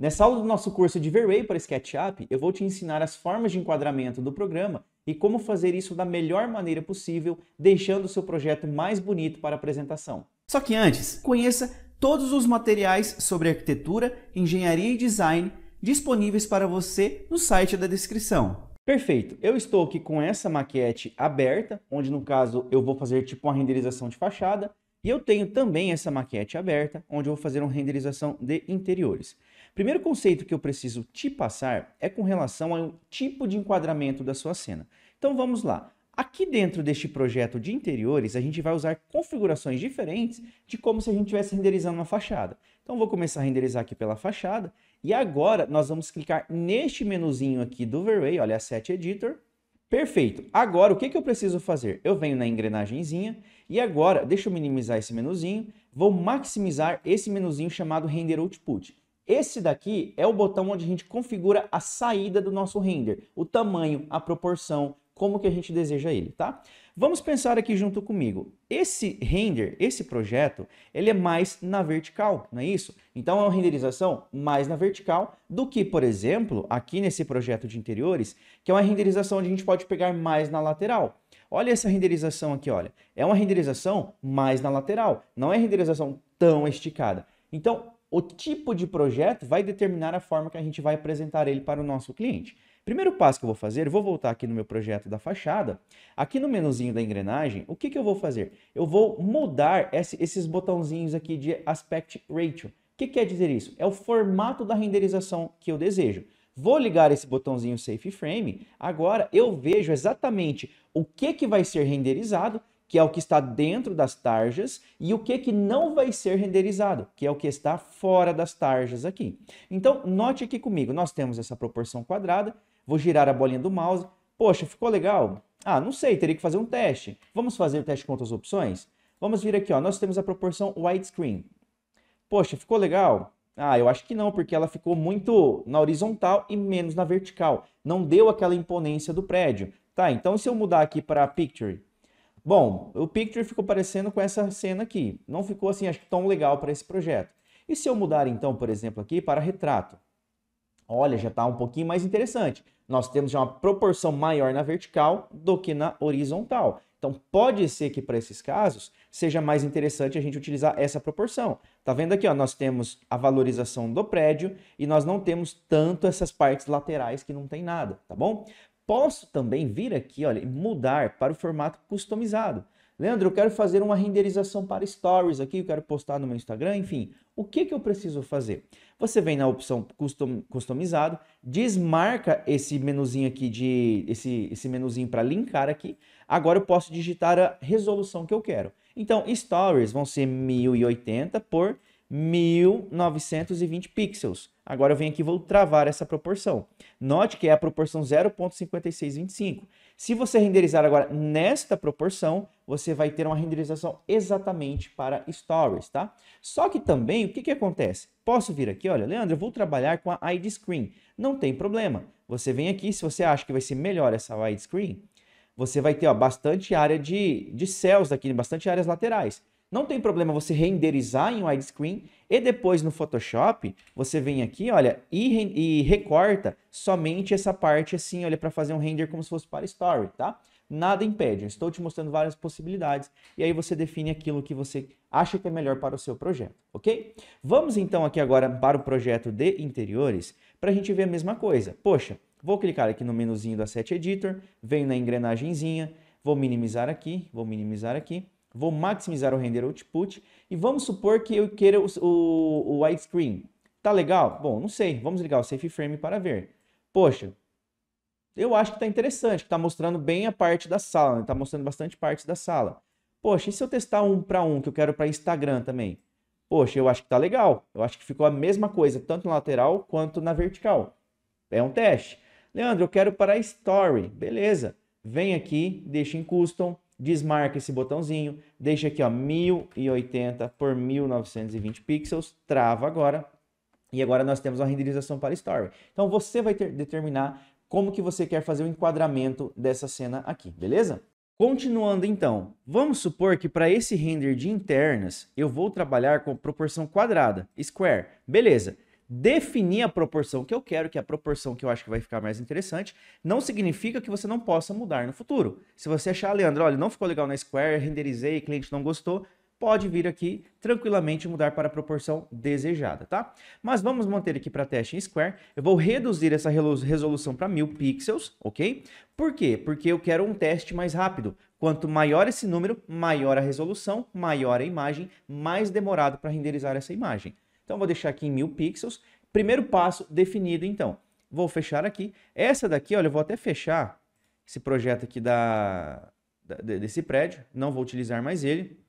Nessa aula do nosso curso de V-Ray para SketchUp, eu vou te ensinar as formas de enquadramento do programa e como fazer isso da melhor maneira possível, deixando o seu projeto mais bonito para a apresentação. Só que antes, conheça todos os materiais sobre arquitetura, engenharia e design disponíveis para você no site da descrição. Perfeito, eu estou aqui com essa maquete aberta, onde no caso eu vou fazer tipo uma renderização de fachada, e eu tenho também essa maquete aberta, onde eu vou fazer uma renderização de interiores. Primeiro conceito que eu preciso te passar é com relação ao tipo de enquadramento da sua cena. Então vamos lá. Aqui dentro deste projeto de interiores, a gente vai usar configurações diferentes de como se a gente estivesse renderizando uma fachada. Então vou começar a renderizar aqui pela fachada e agora nós vamos clicar neste menuzinho aqui do Overlay, olha, Set Editor. Perfeito. Agora o que, que eu preciso fazer? Eu venho na engrenagemzinha e agora, deixa eu minimizar esse menuzinho, vou maximizar esse menuzinho chamado Render Output. Esse daqui é o botão onde a gente configura a saída do nosso render, o tamanho, a proporção, como que a gente deseja ele, tá? Vamos pensar aqui junto comigo. Esse render, esse projeto, ele é mais na vertical, não é isso? Então é uma renderização mais na vertical do que, por exemplo, aqui nesse projeto de interiores, que é uma renderização onde a gente pode pegar mais na lateral. Olha essa renderização aqui, olha. É uma renderização mais na lateral, não é renderização tão esticada. Então, o tipo de projeto vai determinar a forma que a gente vai apresentar ele para o nosso cliente. Primeiro passo que eu vou fazer, vou voltar aqui no meu projeto da fachada. Aqui no menuzinho da engrenagem, o que, que eu vou fazer? Eu vou mudar esse, esses botãozinhos aqui de Aspect Ratio. O que quer é dizer isso? É o formato da renderização que eu desejo. Vou ligar esse botãozinho Safe Frame. Agora eu vejo exatamente o que, que vai ser renderizado que é o que está dentro das tarjas, e o que, que não vai ser renderizado, que é o que está fora das tarjas aqui. Então, note aqui comigo, nós temos essa proporção quadrada, vou girar a bolinha do mouse, poxa, ficou legal? Ah, não sei, teria que fazer um teste. Vamos fazer o teste com outras opções? Vamos vir aqui, ó, nós temos a proporção widescreen. Poxa, ficou legal? Ah, eu acho que não, porque ela ficou muito na horizontal e menos na vertical. Não deu aquela imponência do prédio. Tá, então se eu mudar aqui para Picture, Bom, o Picture ficou parecendo com essa cena aqui. Não ficou assim, acho que tão legal para esse projeto. E se eu mudar então, por exemplo, aqui para retrato? Olha, já está um pouquinho mais interessante. Nós temos já uma proporção maior na vertical do que na horizontal. Então pode ser que para esses casos seja mais interessante a gente utilizar essa proporção. Tá vendo aqui, ó, nós temos a valorização do prédio e nós não temos tanto essas partes laterais que não tem nada, tá bom? Posso também vir aqui, olha, mudar para o formato customizado. Leandro, eu quero fazer uma renderização para stories aqui, eu quero postar no meu Instagram, enfim. O que, que eu preciso fazer? Você vem na opção custom, customizado, desmarca esse menuzinho aqui de esse, esse menuzinho para linkar aqui. Agora eu posso digitar a resolução que eu quero. Então, stories vão ser 1080 por 1920 pixels. Agora eu venho aqui e vou travar essa proporção. Note que é a proporção 0.5625. Se você renderizar agora nesta proporção, você vai ter uma renderização exatamente para stories, tá? Só que também, o que, que acontece? Posso vir aqui, olha, Leandro, eu vou trabalhar com a widescreen. Não tem problema. Você vem aqui, se você acha que vai ser melhor essa widescreen, você vai ter ó, bastante área de, de cells aqui, bastante áreas laterais. Não tem problema você renderizar em widescreen e depois no Photoshop você vem aqui, olha, e, e recorta somente essa parte assim, olha, para fazer um render como se fosse para story, tá? Nada impede, eu estou te mostrando várias possibilidades e aí você define aquilo que você acha que é melhor para o seu projeto, ok? Vamos então aqui agora para o projeto de interiores para a gente ver a mesma coisa. Poxa, vou clicar aqui no menuzinho do Set Editor, venho na engrenagemzinha, vou minimizar aqui, vou minimizar aqui Vou maximizar o render output e vamos supor que eu queira o, o, o widescreen. Tá legal? Bom, não sei. Vamos ligar o safe frame para ver. Poxa, eu acho que tá interessante, tá mostrando bem a parte da sala, né? tá mostrando bastante parte da sala. Poxa, e se eu testar um para um que eu quero para Instagram também? Poxa, eu acho que tá legal. Eu acho que ficou a mesma coisa, tanto na lateral quanto na vertical. É um teste. Leandro, eu quero para Story. Beleza. Vem aqui, deixa em Custom, desmarca esse botãozinho, deixa aqui ó 1080 por 1920 pixels, trava agora. E agora nós temos uma renderização para story. Então você vai ter, determinar como que você quer fazer o enquadramento dessa cena aqui, beleza? Continuando então, vamos supor que para esse render de internas eu vou trabalhar com proporção quadrada, square, beleza definir a proporção que eu quero, que é a proporção que eu acho que vai ficar mais interessante, não significa que você não possa mudar no futuro. Se você achar, Leandro, olha, não ficou legal na Square, renderizei, cliente não gostou, pode vir aqui tranquilamente mudar para a proporção desejada, tá? Mas vamos manter aqui para teste em square. Eu vou reduzir essa resolução para mil pixels, ok? Por quê? Porque eu quero um teste mais rápido. Quanto maior esse número, maior a resolução, maior a imagem, mais demorado para renderizar essa imagem. Então vou deixar aqui em 1000 pixels. Primeiro passo definido então. Vou fechar aqui. Essa daqui, olha, eu vou até fechar esse projeto aqui da, da desse prédio. Não vou utilizar mais ele.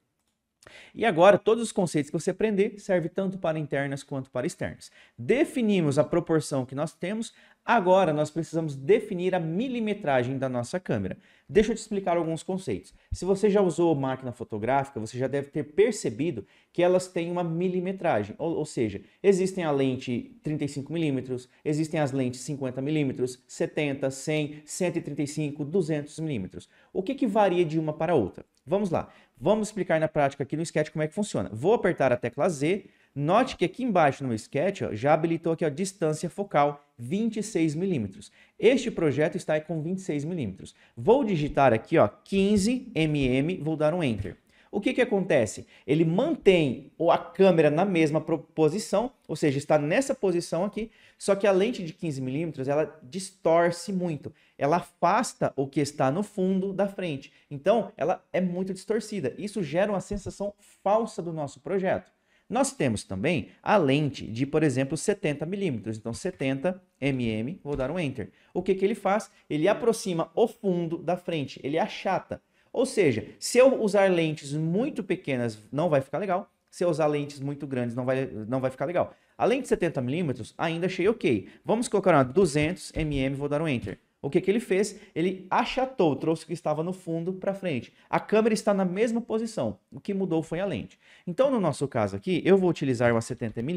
E agora, todos os conceitos que você aprender servem tanto para internas quanto para externas. Definimos a proporção que nós temos, Agora nós precisamos definir a milimetragem da nossa câmera. Deixa eu te explicar alguns conceitos. Se você já usou máquina fotográfica, você já deve ter percebido que elas têm uma milimetragem, ou, ou seja, existem a lente 35mm, existem as lentes 50mm, 70, 100, 135, 200mm. O que, que varia de uma para outra? Vamos lá, vamos explicar na prática aqui no sketch como é que funciona. Vou apertar a tecla Z, Note que aqui embaixo no sketch ó, já habilitou aqui a distância focal 26 milímetros. Este projeto está aí com 26 milímetros. Vou digitar aqui ó, 15 mm, vou dar um Enter. O que, que acontece? Ele mantém a câmera na mesma posição, ou seja, está nessa posição aqui, só que a lente de 15mm ela distorce muito. Ela afasta o que está no fundo da frente. Então, ela é muito distorcida. Isso gera uma sensação falsa do nosso projeto. Nós temos também a lente de, por exemplo, 70 milímetros. Então, 70 mm, vou dar um Enter. O que, que ele faz? Ele aproxima o fundo da frente, ele achata. Ou seja, se eu usar lentes muito pequenas, não vai ficar legal. Se eu usar lentes muito grandes, não vai, não vai ficar legal. A lente de 70mm ainda achei ok. Vamos colocar uma 200mm, vou dar um Enter. O que, que ele fez? Ele achatou, trouxe o que estava no fundo para frente. A câmera está na mesma posição. O que mudou foi a lente. Então, no nosso caso aqui, eu vou utilizar uma 70mm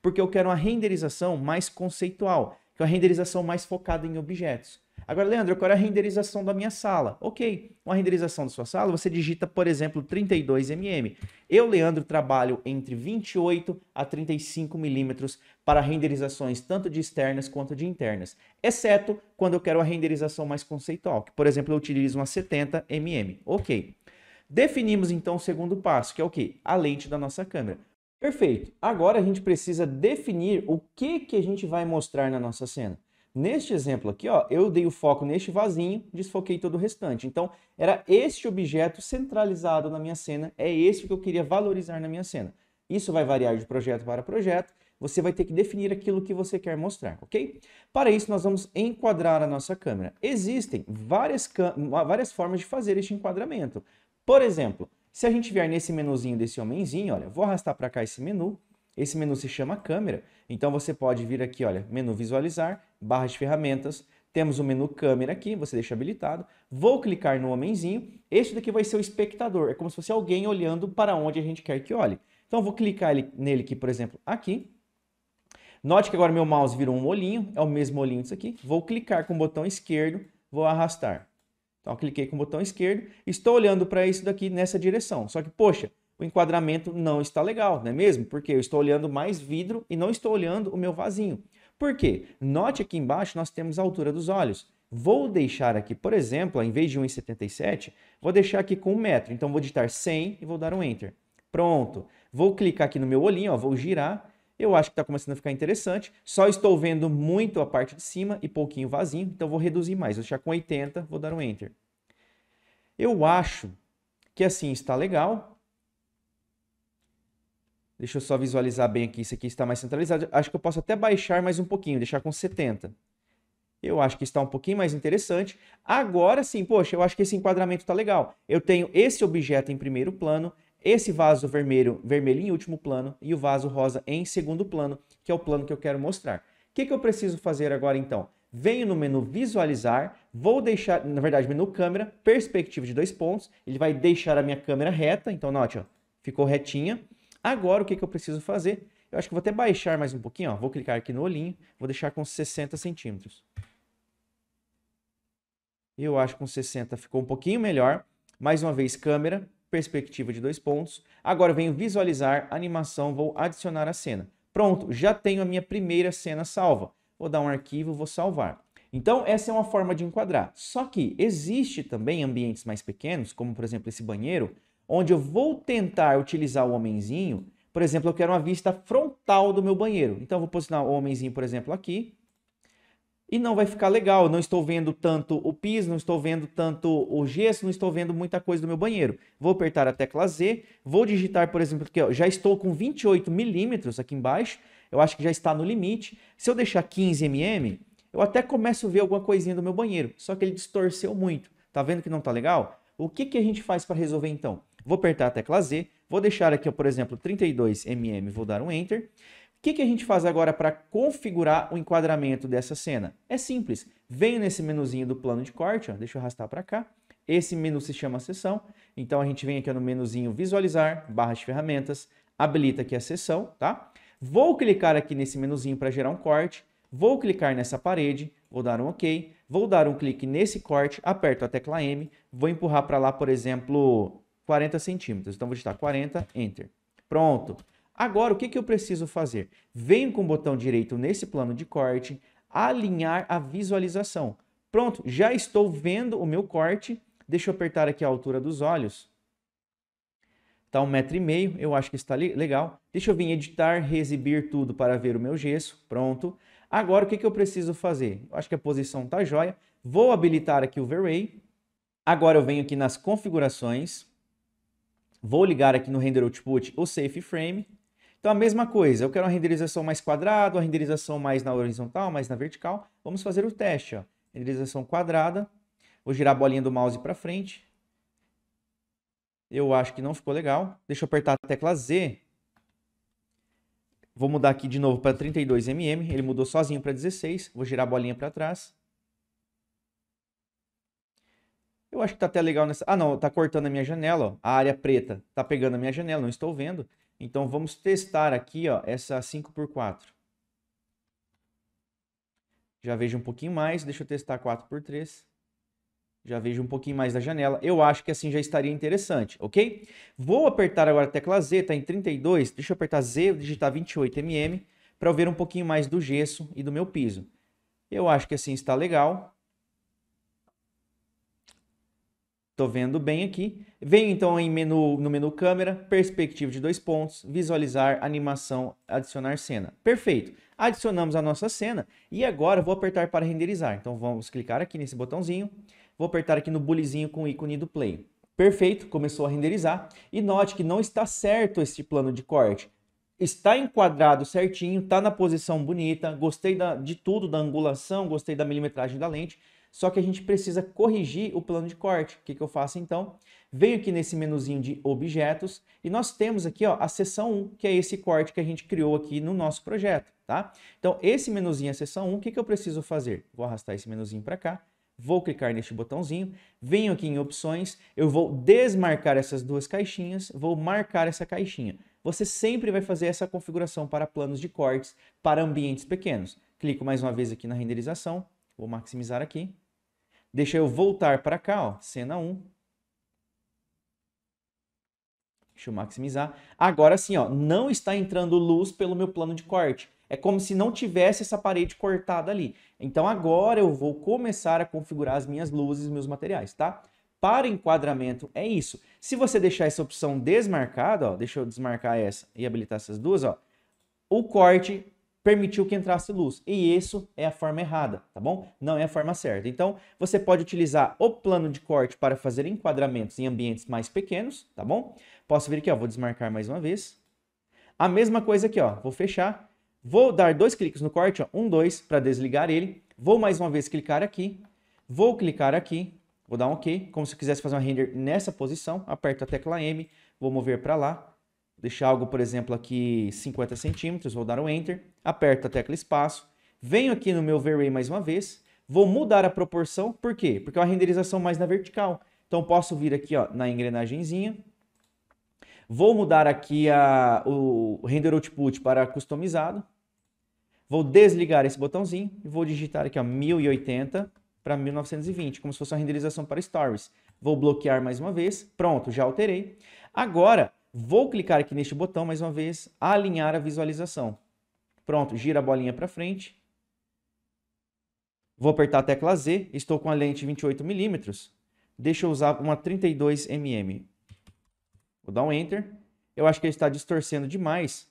porque eu quero uma renderização mais conceitual, que é uma renderização mais focada em objetos. Agora, Leandro, eu quero é a renderização da minha sala. Ok, uma renderização da sua sala, você digita, por exemplo, 32mm. Eu, Leandro, trabalho entre 28 a 35 milímetros para renderizações tanto de externas quanto de internas, exceto quando eu quero a renderização mais conceitual, que, por exemplo, eu utilizo uma 70mm. Ok. Definimos então o segundo passo, que é o que? A lente da nossa câmera. Perfeito. Agora a gente precisa definir o que, que a gente vai mostrar na nossa cena. Neste exemplo aqui, ó, eu dei o foco neste vasinho, desfoquei todo o restante. Então, era este objeto centralizado na minha cena, é esse que eu queria valorizar na minha cena. Isso vai variar de projeto para projeto, você vai ter que definir aquilo que você quer mostrar, ok? Para isso, nós vamos enquadrar a nossa câmera. Existem várias, várias formas de fazer este enquadramento. Por exemplo, se a gente vier nesse menuzinho desse homenzinho, olha, vou arrastar para cá esse menu, esse menu se chama câmera, então você pode vir aqui, olha, menu visualizar, barra de ferramentas, temos o menu câmera aqui, você deixa habilitado. Vou clicar no homenzinho. Este daqui vai ser o espectador, é como se fosse alguém olhando para onde a gente quer que olhe. Então vou clicar nele aqui, por exemplo, aqui. Note que agora meu mouse virou um olhinho, é o mesmo olhinho disso aqui. Vou clicar com o botão esquerdo, vou arrastar. Então cliquei com o botão esquerdo, estou olhando para isso daqui nessa direção. Só que, poxa, o enquadramento não está legal, não é mesmo? Porque eu estou olhando mais vidro e não estou olhando o meu vasinho. Por quê? Note aqui embaixo nós temos a altura dos olhos. Vou deixar aqui, por exemplo, em vez de 1,77, vou deixar aqui com 1 metro. Então vou digitar 100 e vou dar um Enter. Pronto. Vou clicar aqui no meu olhinho, ó, vou girar. Eu acho que está começando a ficar interessante. Só estou vendo muito a parte de cima e pouquinho vazio, então vou reduzir mais. Vou deixar com 80, vou dar um Enter. Eu acho que assim está legal, Deixa eu só visualizar bem aqui. Isso aqui está mais centralizado. Acho que eu posso até baixar mais um pouquinho, deixar com 70. Eu acho que está um pouquinho mais interessante. Agora sim, poxa, eu acho que esse enquadramento está legal. Eu tenho esse objeto em primeiro plano, esse vaso vermelho, vermelho em último plano e o vaso rosa em segundo plano, que é o plano que eu quero mostrar. O que, que eu preciso fazer agora então? Venho no menu visualizar, vou deixar, na verdade, menu câmera, perspectiva de dois pontos, ele vai deixar a minha câmera reta, então note, ó, ficou retinha. Agora, o que, que eu preciso fazer? Eu acho que vou até baixar mais um pouquinho, ó. Vou clicar aqui no olhinho, vou deixar com 60 centímetros. Eu acho que com 60 ficou um pouquinho melhor. Mais uma vez, câmera, perspectiva de dois pontos. Agora venho visualizar animação, vou adicionar a cena. Pronto, já tenho a minha primeira cena salva. Vou dar um arquivo, vou salvar. Então, essa é uma forma de enquadrar. Só que existe também ambientes mais pequenos, como por exemplo esse banheiro, onde eu vou tentar utilizar o homenzinho. Por exemplo, eu quero uma vista frontal do meu banheiro. Então, eu vou posicionar o homenzinho, por exemplo, aqui. E não vai ficar legal, não estou vendo tanto o piso, não estou vendo tanto o gesso, não estou vendo muita coisa do meu banheiro. Vou apertar a tecla Z, vou digitar, por exemplo, que já estou com 28 milímetros aqui embaixo, eu acho que já está no limite. Se eu deixar 15 mm, eu até começo a ver alguma coisinha do meu banheiro, só que ele distorceu muito. Tá vendo que não tá legal? O que, que a gente faz para resolver então? Vou apertar a tecla Z, vou deixar aqui, por exemplo, 32mm, vou dar um Enter. O que, que a gente faz agora para configurar o enquadramento dessa cena? É simples, venho nesse menuzinho do plano de corte, ó, deixa eu arrastar para cá, esse menu se chama sessão, então a gente vem aqui no menuzinho visualizar, barra de ferramentas, habilita aqui a sessão, tá? Vou clicar aqui nesse menuzinho para gerar um corte, vou clicar nessa parede, vou dar um OK, vou dar um clique nesse corte, aperto a tecla M, vou empurrar para lá, por exemplo, 40 centímetros. Então, vou digitar 40, Enter. Pronto. Agora, o que, que eu preciso fazer? Venho com o botão direito nesse plano de corte, alinhar a visualização. Pronto, já estou vendo o meu corte. Deixa eu apertar aqui a altura dos olhos. Está um metro e meio, eu acho que está legal. Deixa eu vir editar, reexibir tudo para ver o meu gesso. Pronto. Agora, o que, que eu preciso fazer? Eu acho que a posição está jóia. Vou habilitar aqui o V-Ray. Agora eu venho aqui nas configurações. Vou ligar aqui no render output o safe frame. Então a mesma coisa, eu quero uma renderização mais quadrada, uma renderização mais na horizontal, mais na vertical. Vamos fazer o teste, ó. renderização quadrada. Vou girar a bolinha do mouse para frente. Eu acho que não ficou legal. Deixa eu apertar a tecla Z. Vou mudar aqui de novo para 32mm. Ele mudou sozinho para 16. Vou girar a bolinha para trás. Eu acho que tá até legal nessa. Ah, não, tá cortando a minha janela, ó. A área preta tá pegando a minha janela, não estou vendo. Então vamos testar aqui, ó, essa 5x4. Já vejo um pouquinho mais, deixa eu testar 4x3. Já vejo um pouquinho mais da janela. Eu acho que assim já estaria interessante, ok? Vou apertar agora a tecla Z, tá em 32. Deixa eu apertar Z, digitar 28mm para eu ver um pouquinho mais do gesso e do meu piso. Eu acho que assim está legal. Estou vendo bem aqui. Venho então em menu, no menu câmera, perspectiva de dois pontos, visualizar, animação, adicionar cena. Perfeito. Adicionamos a nossa cena e agora vou apertar para renderizar. Então vamos clicar aqui nesse botãozinho. Vou apertar aqui no bulizinho com o ícone do play. Perfeito, começou a renderizar. E note que não está certo este plano de corte. Está enquadrado certinho, está na posição bonita, gostei da, de tudo, da angulação, gostei da milimetragem da lente só que a gente precisa corrigir o plano de corte. O que, que eu faço então? Venho aqui nesse menuzinho de objetos e nós temos aqui ó, a seção 1, que é esse corte que a gente criou aqui no nosso projeto. Tá? Então, esse menuzinho, a seção 1, o que, que eu preciso fazer? Vou arrastar esse menuzinho para cá, vou clicar neste botãozinho, venho aqui em opções, eu vou desmarcar essas duas caixinhas, vou marcar essa caixinha. Você sempre vai fazer essa configuração para planos de cortes, para ambientes pequenos. Clico mais uma vez aqui na renderização, vou maximizar aqui, Deixa eu voltar para cá, ó, cena 1. Deixa eu maximizar. Agora sim, ó, não está entrando luz pelo meu plano de corte. É como se não tivesse essa parede cortada ali. Então agora eu vou começar a configurar as minhas luzes, meus materiais, tá? Para enquadramento é isso. Se você deixar essa opção desmarcada, ó, deixa eu desmarcar essa e habilitar essas duas, ó, o corte permitiu que entrasse luz. E isso é a forma errada, tá bom? Não é a forma certa. Então, você pode utilizar o plano de corte para fazer enquadramentos em ambientes mais pequenos, tá bom? Posso vir aqui, ó, vou desmarcar mais uma vez. A mesma coisa aqui, ó, vou fechar. Vou dar dois cliques no corte, ó, um, dois, para desligar ele. Vou mais uma vez clicar aqui. Vou clicar aqui, vou dar um OK, como se eu quisesse fazer uma render nessa posição. Aperto a tecla M, vou mover para lá deixar algo, por exemplo, aqui 50 centímetros, vou dar o um Enter, aperto a tecla espaço, venho aqui no meu V-Ray mais uma vez, vou mudar a proporção, por quê? Porque é uma renderização mais na vertical. Então posso vir aqui ó, na engrenagemzinha, vou mudar aqui a, o Render Output para customizado, vou desligar esse botãozinho e vou digitar aqui ó, 1080 para 1920, como se fosse uma renderização para Stories. Vou bloquear mais uma vez, pronto, já alterei. Agora, Vou clicar aqui neste botão mais uma vez, alinhar a visualização. Pronto, gira a bolinha para frente. Vou apertar a tecla Z, estou com a lente 28mm. Deixa eu usar uma 32mm. Vou dar um Enter. Eu acho que ele está distorcendo demais.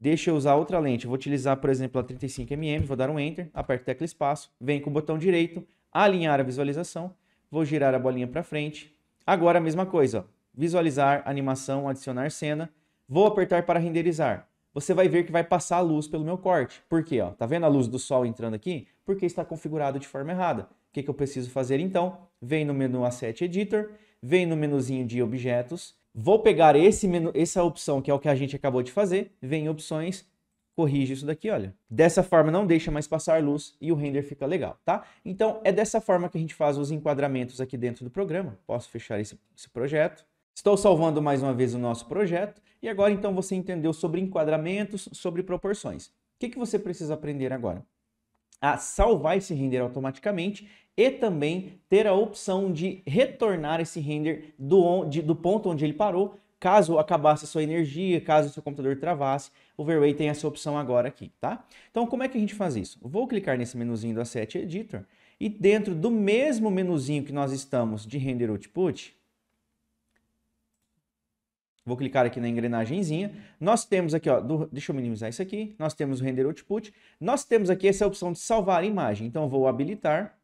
Deixa eu usar outra lente. Vou utilizar, por exemplo, a 35mm. Vou dar um Enter, aperto a tecla espaço. Vem com o botão direito, alinhar a visualização. Vou girar a bolinha para frente. Agora a mesma coisa, ó visualizar, animação, adicionar cena. Vou apertar para renderizar. Você vai ver que vai passar a luz pelo meu corte. Por quê? Ó, tá vendo a luz do sol entrando aqui? Porque está configurado de forma errada. O que, que eu preciso fazer então? Vem no menu Asset Editor, vem no menuzinho de objetos. Vou pegar esse menu, essa opção que é o que a gente acabou de fazer. Vem em opções, corrige isso daqui, olha. Dessa forma não deixa mais passar luz e o render fica legal, tá? Então é dessa forma que a gente faz os enquadramentos aqui dentro do programa. Posso fechar esse, esse projeto. Estou salvando mais uma vez o nosso projeto e agora então você entendeu sobre enquadramentos, sobre proporções. O que, que você precisa aprender agora? A salvar esse render automaticamente e também ter a opção de retornar esse render do, on, de, do ponto onde ele parou, caso acabasse a sua energia, caso o seu computador travasse. O Verway tem essa opção agora aqui, tá? Então como é que a gente faz isso? Vou clicar nesse menuzinho do Asset Editor e dentro do mesmo menuzinho que nós estamos de Render Output, Vou clicar aqui na engrenagemzinha. Nós temos aqui, ó, do, deixa eu minimizar isso aqui. Nós temos o Render Output. Nós temos aqui essa opção de salvar a imagem. Então, vou habilitar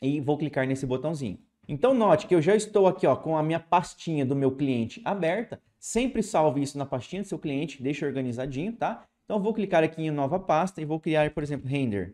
e vou clicar nesse botãozinho. Então, note que eu já estou aqui ó, com a minha pastinha do meu cliente aberta. Sempre salve isso na pastinha do seu cliente, deixa organizadinho, tá? Então, vou clicar aqui em Nova Pasta e vou criar, por exemplo, Render.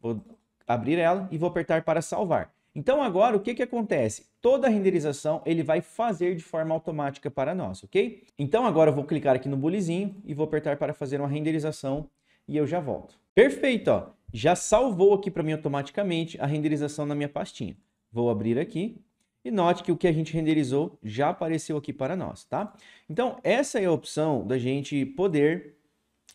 Vou abrir ela e vou apertar para salvar. Então agora o que, que acontece? Toda a renderização ele vai fazer de forma automática para nós, ok? Então agora eu vou clicar aqui no bulizinho e vou apertar para fazer uma renderização e eu já volto. Perfeito, ó. já salvou aqui para mim automaticamente a renderização na minha pastinha. Vou abrir aqui e note que o que a gente renderizou já apareceu aqui para nós, tá? Então essa é a opção da gente poder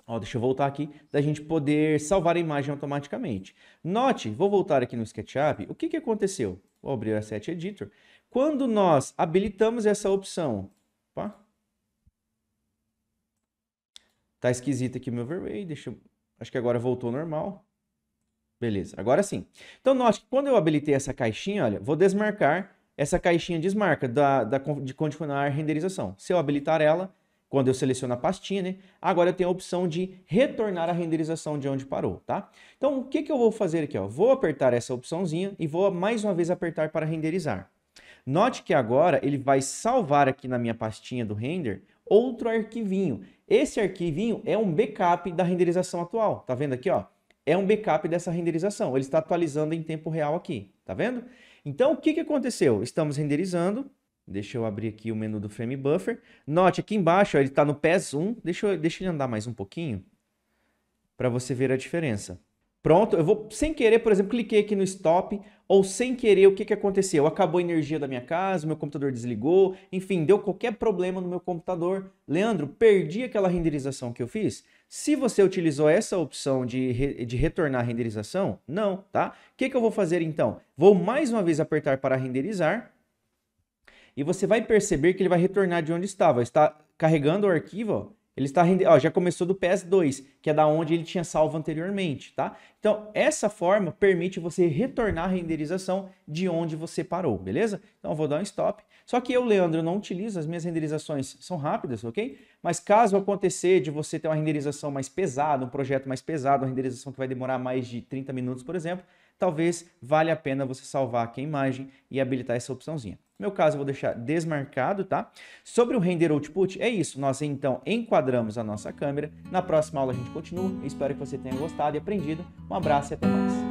Ó, deixa eu voltar aqui, da gente poder salvar a imagem automaticamente. Note, vou voltar aqui no SketchUp, o que, que aconteceu? Vou abrir o Asset Editor. Quando nós habilitamos essa opção... Opa. Tá esquisito aqui o meu overlay, deixa eu... Acho que agora voltou ao normal. Beleza, agora sim. Então, note que quando eu habilitei essa caixinha, olha, vou desmarcar. Essa caixinha desmarca da, da, de condicionar renderização. Se eu habilitar ela, quando eu seleciono a pastinha, né? Agora eu tenho a opção de retornar a renderização de onde parou, tá? Então, o que, que eu vou fazer aqui? Ó? Vou apertar essa opçãozinha e vou mais uma vez apertar para renderizar. Note que agora ele vai salvar aqui na minha pastinha do render outro arquivinho. Esse arquivinho é um backup da renderização atual. Tá vendo aqui, ó? É um backup dessa renderização. Ele está atualizando em tempo real aqui. Tá vendo? Então, o que, que aconteceu? Estamos renderizando. Deixa eu abrir aqui o menu do frame buffer. Note aqui embaixo, ó, ele está no PES 1. Deixa, eu, deixa ele andar mais um pouquinho para você ver a diferença. Pronto, eu vou sem querer, por exemplo, cliquei aqui no stop ou sem querer, o que, que aconteceu? Acabou a energia da minha casa, meu computador desligou, enfim, deu qualquer problema no meu computador. Leandro, perdi aquela renderização que eu fiz? Se você utilizou essa opção de, re, de retornar a renderização, não, tá? O que, que eu vou fazer então? Vou mais uma vez apertar para renderizar e você vai perceber que ele vai retornar de onde estava. Está carregando o arquivo, ó, ele está rende... já começou do PS2, que é da onde ele tinha salvo anteriormente, tá? Então, essa forma permite você retornar a renderização de onde você parou, beleza? Então, vou dar um stop. Só que eu, Leandro, não utilizo, as minhas renderizações são rápidas, ok? Mas caso acontecer de você ter uma renderização mais pesada, um projeto mais pesado, uma renderização que vai demorar mais de 30 minutos, por exemplo, talvez valha a pena você salvar aqui a imagem e habilitar essa opçãozinha. No meu caso, eu vou deixar desmarcado, tá? Sobre o render output, é isso. Nós, então, enquadramos a nossa câmera. Na próxima aula a gente continua. Eu espero que você tenha gostado e aprendido. Um abraço e até mais.